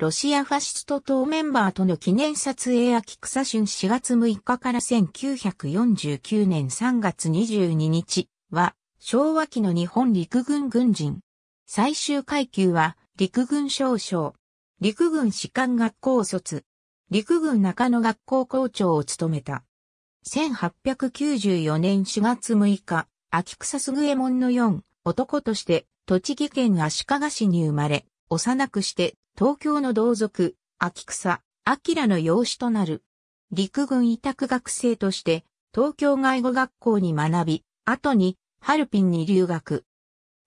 ロシアファシスト党メンバーとの記念撮影秋草春4月6日から1949年3月22日は昭和期の日本陸軍軍人。最終階級は陸軍少将。陸軍士官学校卒。陸軍中野学校校長を務めた。1894年4月6日、秋草すぐえもんの4男として栃木県足利市に生まれ、幼くして東京の同族、秋草、明の養子となる。陸軍委託学生として東京外語学校に学び、後にハルピンに留学。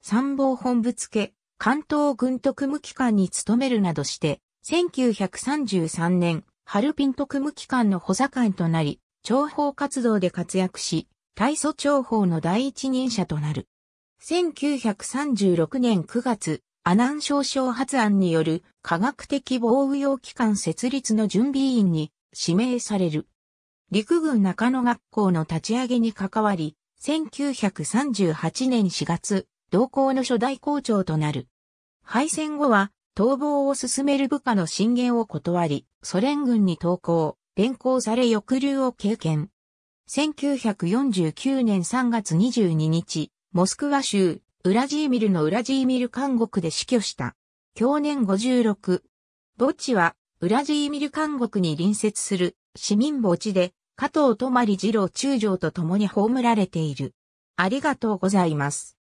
参謀本部付、関東軍特務機関に勤めるなどして、1933年、ハルピン特務機関の補佐官となり、諜報活動で活躍し、大祖諜報の第一人者となる。1936年9月、阿南症症発案による科学的防御用機関設立の準備員に指名される。陸軍中野学校の立ち上げに関わり、1938年4月、同校の初代校長となる。敗戦後は、逃亡を進める部下の進言を断り、ソ連軍に投降、連行され抑留を経験。1949年3月22日、モスクワ州ウラジーミルのウラジーミル監獄で死去した。去年56。墓地は、ウラジーミル監獄に隣接する市民墓地で、加藤泊二郎中将と共に葬られている。ありがとうございます。